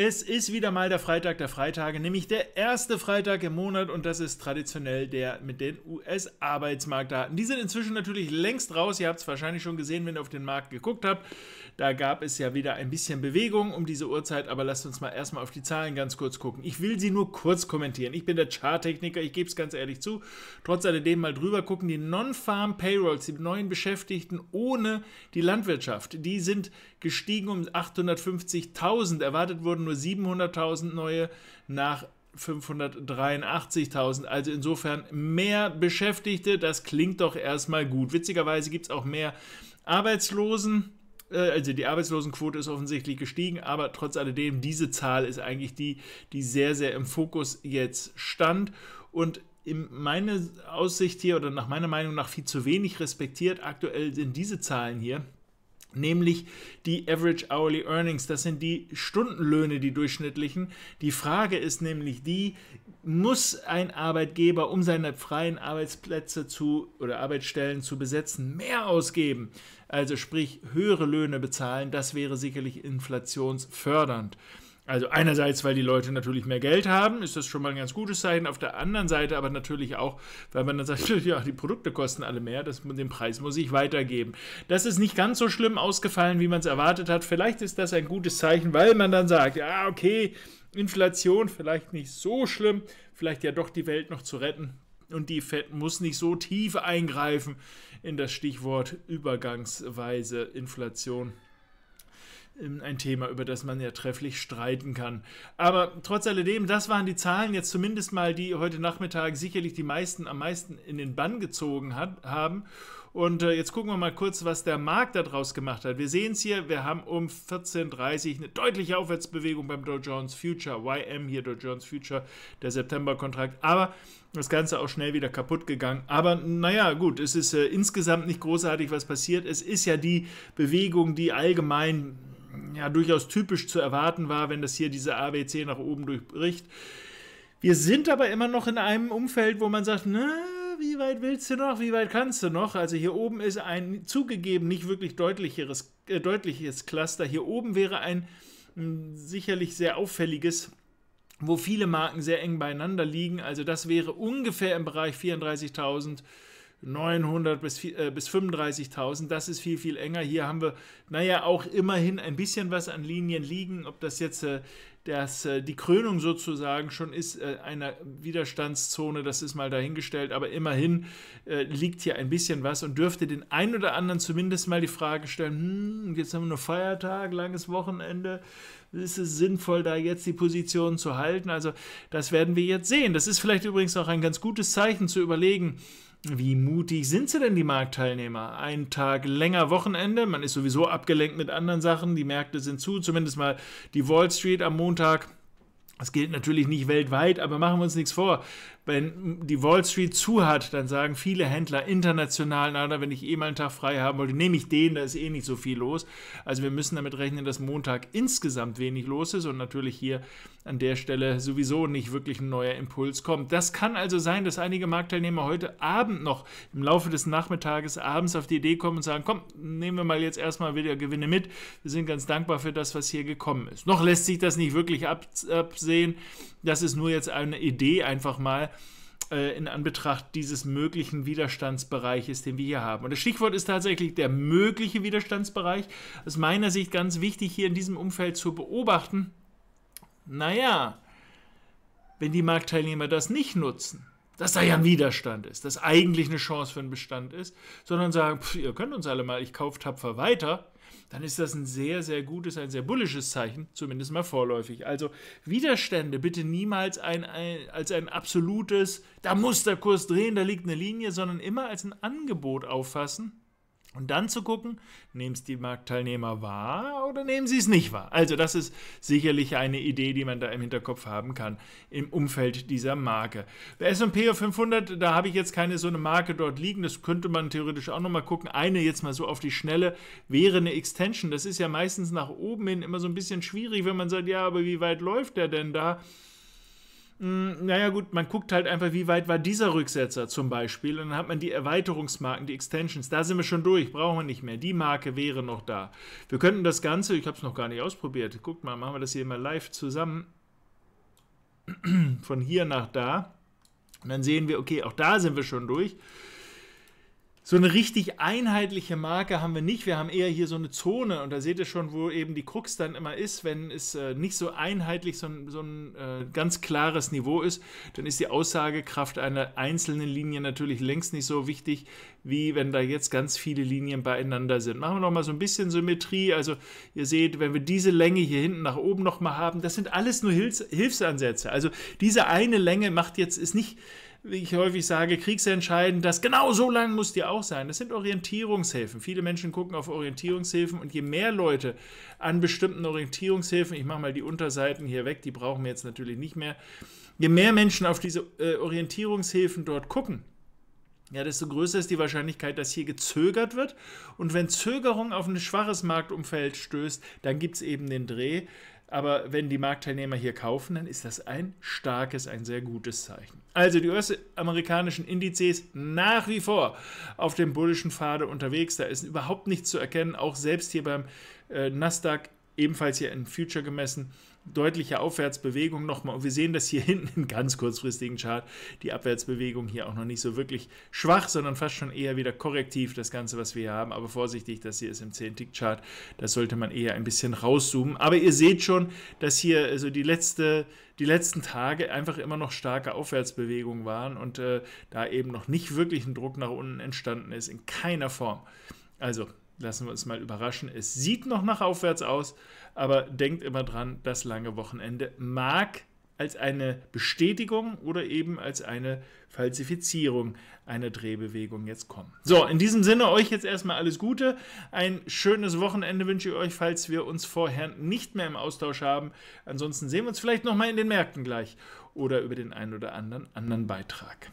Es ist wieder mal der Freitag der Freitage, nämlich der erste Freitag im Monat und das ist traditionell der mit den US-Arbeitsmarktdaten. Die sind inzwischen natürlich längst raus, ihr habt es wahrscheinlich schon gesehen, wenn ihr auf den Markt geguckt habt. Da gab es ja wieder ein bisschen Bewegung um diese Uhrzeit, aber lasst uns mal erstmal auf die Zahlen ganz kurz gucken. Ich will sie nur kurz kommentieren. Ich bin der Charttechniker, ich gebe es ganz ehrlich zu. Trotz alledem mal drüber gucken, die Non-Farm Payrolls, die neuen Beschäftigten ohne die Landwirtschaft, die sind gestiegen um 850.000. Erwartet wurden nur 700.000 neue nach 583.000. Also insofern mehr Beschäftigte, das klingt doch erstmal gut. Witzigerweise gibt es auch mehr Arbeitslosen. Äh, also die Arbeitslosenquote ist offensichtlich gestiegen, aber trotz alledem, diese Zahl ist eigentlich die, die sehr, sehr im Fokus jetzt stand. Und in meiner Aussicht hier oder nach meiner Meinung nach viel zu wenig respektiert. Aktuell sind diese Zahlen hier nämlich die Average Hourly Earnings. Das sind die Stundenlöhne, die durchschnittlichen. Die Frage ist nämlich die, muss ein Arbeitgeber, um seine freien Arbeitsplätze zu oder Arbeitsstellen zu besetzen, mehr ausgeben? Also sprich höhere Löhne bezahlen, das wäre sicherlich inflationsfördernd. Also einerseits, weil die Leute natürlich mehr Geld haben, ist das schon mal ein ganz gutes Zeichen. Auf der anderen Seite aber natürlich auch, weil man dann sagt, ja, die Produkte kosten alle mehr, das, den Preis muss ich weitergeben. Das ist nicht ganz so schlimm ausgefallen, wie man es erwartet hat. Vielleicht ist das ein gutes Zeichen, weil man dann sagt, ja, okay, Inflation vielleicht nicht so schlimm, vielleicht ja doch die Welt noch zu retten. Und die FED muss nicht so tief eingreifen in das Stichwort übergangsweise Inflation. Ähm, ein Thema, über das man ja trefflich streiten kann. Aber trotz alledem, das waren die Zahlen jetzt zumindest mal, die heute Nachmittag sicherlich die meisten am meisten in den Bann gezogen hat, haben. Und äh, jetzt gucken wir mal kurz, was der Markt daraus gemacht hat. Wir sehen es hier, wir haben um 14.30 Uhr eine deutliche Aufwärtsbewegung beim Dow Jones Future, YM hier Dow Jones Future, der September-Kontrakt. Aber das Ganze auch schnell wieder kaputt gegangen. Aber naja, gut, es ist äh, insgesamt nicht großartig, was passiert. Es ist ja die Bewegung, die allgemein ja, durchaus typisch zu erwarten war, wenn das hier diese ABC nach oben durchbricht. Wir sind aber immer noch in einem Umfeld, wo man sagt, na, wie weit willst du noch, wie weit kannst du noch? Also hier oben ist ein zugegeben nicht wirklich deutlicheres, äh, deutliches Cluster. Hier oben wäre ein hm, sicherlich sehr auffälliges wo viele Marken sehr eng beieinander liegen. Also das wäre ungefähr im Bereich 34.000 900 bis, äh, bis 35.000. Das ist viel, viel enger. Hier haben wir, naja, auch immerhin ein bisschen was an Linien liegen. Ob das jetzt äh, das, äh, die Krönung sozusagen schon ist, äh, einer Widerstandszone, das ist mal dahingestellt. Aber immerhin äh, liegt hier ein bisschen was und dürfte den einen oder anderen zumindest mal die Frage stellen: hm, jetzt haben wir nur Feiertag, langes Wochenende ist es sinnvoll, da jetzt die Position zu halten? Also das werden wir jetzt sehen. Das ist vielleicht übrigens auch ein ganz gutes Zeichen zu überlegen, wie mutig sind sie denn, die Marktteilnehmer? Ein Tag länger Wochenende, man ist sowieso abgelenkt mit anderen Sachen, die Märkte sind zu, zumindest mal die Wall Street am Montag das gilt natürlich nicht weltweit, aber machen wir uns nichts vor. Wenn die Wall Street zu hat, dann sagen viele Händler international, na, wenn ich eh mal einen Tag frei haben wollte, nehme ich den, da ist eh nicht so viel los. Also wir müssen damit rechnen, dass Montag insgesamt wenig los ist und natürlich hier an der Stelle sowieso nicht wirklich ein neuer Impuls kommt. Das kann also sein, dass einige Marktteilnehmer heute Abend noch im Laufe des Nachmittages abends auf die Idee kommen und sagen, komm, nehmen wir mal jetzt erstmal wieder Gewinne mit. Wir sind ganz dankbar für das, was hier gekommen ist. Noch lässt sich das nicht wirklich absehen sehen. Das ist nur jetzt eine Idee einfach mal äh, in Anbetracht dieses möglichen Widerstandsbereiches, den wir hier haben. Und das Stichwort ist tatsächlich der mögliche Widerstandsbereich. Aus meiner Sicht ganz wichtig hier in diesem Umfeld zu beobachten. Naja, wenn die Marktteilnehmer das nicht nutzen, dass da ja ein Widerstand ist, dass eigentlich eine Chance für einen Bestand ist, sondern sagen, pff, ihr könnt uns alle mal, ich kaufe tapfer weiter, dann ist das ein sehr, sehr gutes, ein sehr bullisches Zeichen, zumindest mal vorläufig. Also Widerstände bitte niemals ein, ein, als ein absolutes, da muss der Kurs drehen, da liegt eine Linie, sondern immer als ein Angebot auffassen und dann zu gucken, nehmen es die Marktteilnehmer wahr oder nehmen sie es nicht wahr? Also das ist sicherlich eine Idee, die man da im Hinterkopf haben kann im Umfeld dieser Marke. Bei S&P 500, da habe ich jetzt keine so eine Marke dort liegen, das könnte man theoretisch auch nochmal gucken. Eine jetzt mal so auf die Schnelle wäre eine Extension. Das ist ja meistens nach oben hin immer so ein bisschen schwierig, wenn man sagt, ja, aber wie weit läuft der denn da? Hm, naja gut, man guckt halt einfach, wie weit war dieser Rücksetzer zum Beispiel und dann hat man die Erweiterungsmarken, die Extensions, da sind wir schon durch, brauchen wir nicht mehr, die Marke wäre noch da. Wir könnten das Ganze, ich habe es noch gar nicht ausprobiert, guckt mal, machen wir das hier mal live zusammen, von hier nach da und dann sehen wir, okay, auch da sind wir schon durch so eine richtig einheitliche Marke haben wir nicht. Wir haben eher hier so eine Zone und da seht ihr schon, wo eben die Krux dann immer ist. Wenn es äh, nicht so einheitlich so ein, so ein äh, ganz klares Niveau ist, dann ist die Aussagekraft einer einzelnen Linie natürlich längst nicht so wichtig, wie wenn da jetzt ganz viele Linien beieinander sind. Machen wir nochmal so ein bisschen Symmetrie. Also ihr seht, wenn wir diese Länge hier hinten nach oben nochmal haben, das sind alles nur Hilfsansätze. Also diese eine Länge macht jetzt, ist nicht wie ich häufig sage, kriegsentscheidend, das genau so lang muss die auch sein. Das sind Orientierungshilfen. Viele Menschen gucken auf Orientierungshilfen und je mehr Leute an bestimmten Orientierungshilfen, ich mache mal die Unterseiten hier weg, die brauchen wir jetzt natürlich nicht mehr, je mehr Menschen auf diese äh, Orientierungshilfen dort gucken, ja, desto größer ist die Wahrscheinlichkeit, dass hier gezögert wird. Und wenn Zögerung auf ein schwaches Marktumfeld stößt, dann gibt es eben den Dreh. Aber wenn die Marktteilnehmer hier kaufen, dann ist das ein starkes, ein sehr gutes Zeichen. Also die US-amerikanischen Indizes nach wie vor auf dem bullischen Pfade unterwegs. Da ist überhaupt nichts zu erkennen. Auch selbst hier beim äh, Nasdaq ebenfalls hier in Future gemessen, deutliche Aufwärtsbewegung nochmal. Und wir sehen das hier hinten im ganz kurzfristigen Chart, die Abwärtsbewegung hier auch noch nicht so wirklich schwach, sondern fast schon eher wieder korrektiv, das Ganze, was wir hier haben. Aber vorsichtig, das hier ist im 10-Tick-Chart, das sollte man eher ein bisschen rauszoomen. Aber ihr seht schon, dass hier so also die, letzte, die letzten Tage einfach immer noch starke Aufwärtsbewegungen waren und äh, da eben noch nicht wirklich ein Druck nach unten entstanden ist, in keiner Form. Also, lassen wir uns mal überraschen. Es sieht noch nach aufwärts aus, aber denkt immer dran, das lange Wochenende mag als eine Bestätigung oder eben als eine Falsifizierung einer Drehbewegung jetzt kommen. So, in diesem Sinne euch jetzt erstmal alles Gute. Ein schönes Wochenende wünsche ich euch, falls wir uns vorher nicht mehr im Austausch haben. Ansonsten sehen wir uns vielleicht nochmal in den Märkten gleich oder über den einen oder anderen anderen Beitrag.